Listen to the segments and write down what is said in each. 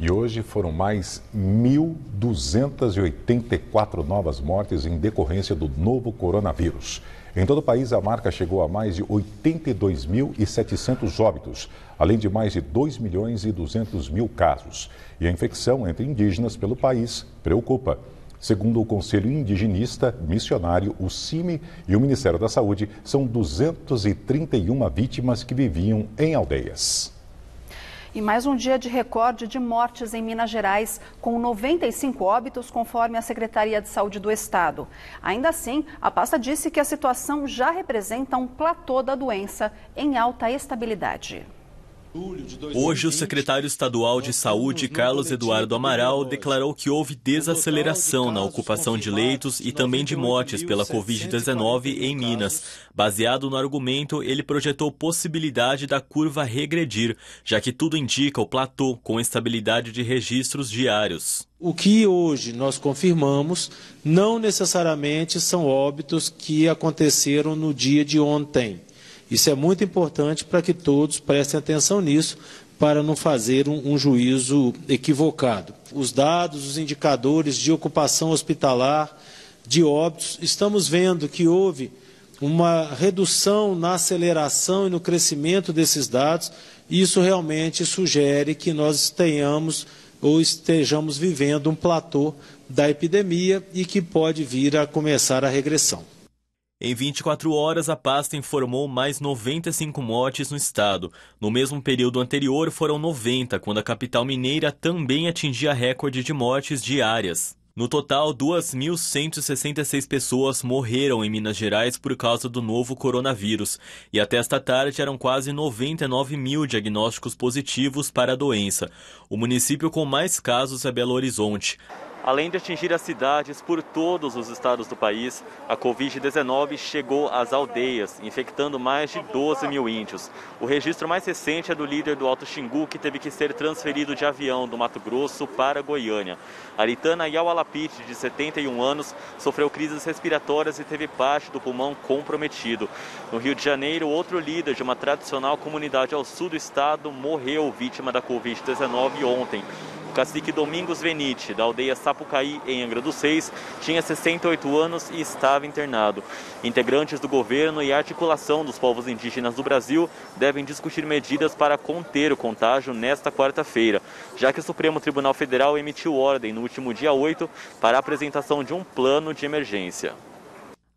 E hoje foram mais 1.284 novas mortes em decorrência do novo coronavírus. Em todo o país, a marca chegou a mais de 82.700 óbitos, além de mais de 2 milhões e 200 mil casos. E a infecção entre indígenas pelo país preocupa. Segundo o Conselho Indigenista, Missionário, o CIMI e o Ministério da Saúde, são 231 vítimas que viviam em aldeias. E mais um dia de recorde de mortes em Minas Gerais, com 95 óbitos, conforme a Secretaria de Saúde do Estado. Ainda assim, a pasta disse que a situação já representa um platô da doença em alta estabilidade. Hoje, o secretário estadual de Saúde, Carlos Eduardo Amaral, declarou que houve desaceleração na ocupação de leitos e também de mortes pela Covid-19 em Minas. Baseado no argumento, ele projetou possibilidade da curva regredir, já que tudo indica o platô com estabilidade de registros diários. O que hoje nós confirmamos não necessariamente são óbitos que aconteceram no dia de ontem isso é muito importante para que todos prestem atenção nisso, para não fazer um, um, juízo equivocado. Os dados, os indicadores de ocupação hospitalar, de óbitos, estamos vendo que houve uma redução na aceleração e no crescimento desses dados, e isso realmente sugere que nós tenhamos ou estejamos vivendo um platô da epidemia e que pode vir a começar a regressão. Em 24 horas, a pasta informou mais 95 mortes no estado. No mesmo período anterior, foram 90, quando a capital mineira também atingia recorde de mortes diárias. No total, 2.166 pessoas morreram em Minas Gerais por causa do novo coronavírus. E até esta tarde eram quase 99 mil diagnósticos positivos para a doença. O município com mais casos é Belo Horizonte. Além de atingir as cidades por todos os estados do país, a Covid-19 chegou às aldeias, infectando mais de 12 mil índios. O registro mais recente é do líder do Alto Xingu, que teve que ser transferido de avião do Mato Grosso para Goiânia. Aritana Alapite, de 71 anos, sofreu crises respiratórias e teve parte do pulmão comprometido. No Rio de Janeiro, outro líder de uma tradicional comunidade ao sul do estado morreu vítima da Covid-19 ontem. Cacique Domingos Venite, da aldeia Sapucaí, em Angra dos Reis, tinha 68 anos e estava internado. Integrantes do governo e articulação dos povos indígenas do Brasil devem discutir medidas para conter o contágio nesta quarta-feira, já que o Supremo Tribunal Federal emitiu ordem no último dia 8 para a apresentação de um plano de emergência.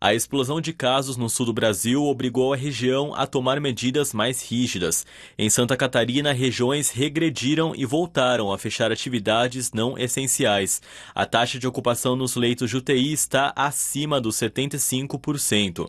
A explosão de casos no sul do Brasil obrigou a região a tomar medidas mais rígidas. Em Santa Catarina, regiões regrediram e voltaram a fechar atividades não essenciais. A taxa de ocupação nos leitos de UTI está acima dos 75%.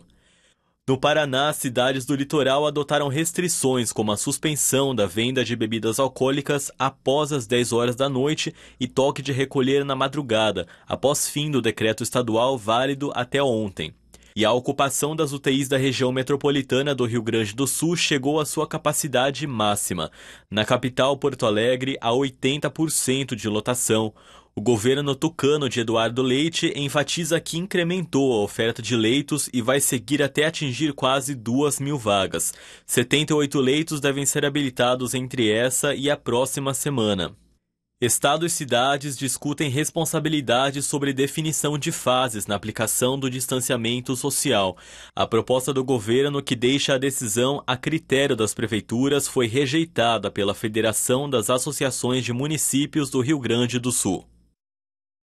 No Paraná, cidades do litoral adotaram restrições, como a suspensão da venda de bebidas alcoólicas após as 10 horas da noite e toque de recolher na madrugada, após fim do decreto estadual válido até ontem e a ocupação das UTIs da região metropolitana do Rio Grande do Sul chegou à sua capacidade máxima. Na capital Porto Alegre, a 80% de lotação. O governo tucano de Eduardo Leite enfatiza que incrementou a oferta de leitos e vai seguir até atingir quase 2 mil vagas. 78 leitos devem ser habilitados entre essa e a próxima semana. Estado e cidades discutem responsabilidades sobre definição de fases na aplicação do distanciamento social. A proposta do governo que deixa a decisão a critério das prefeituras foi rejeitada pela Federação das Associações de Municípios do Rio Grande do Sul.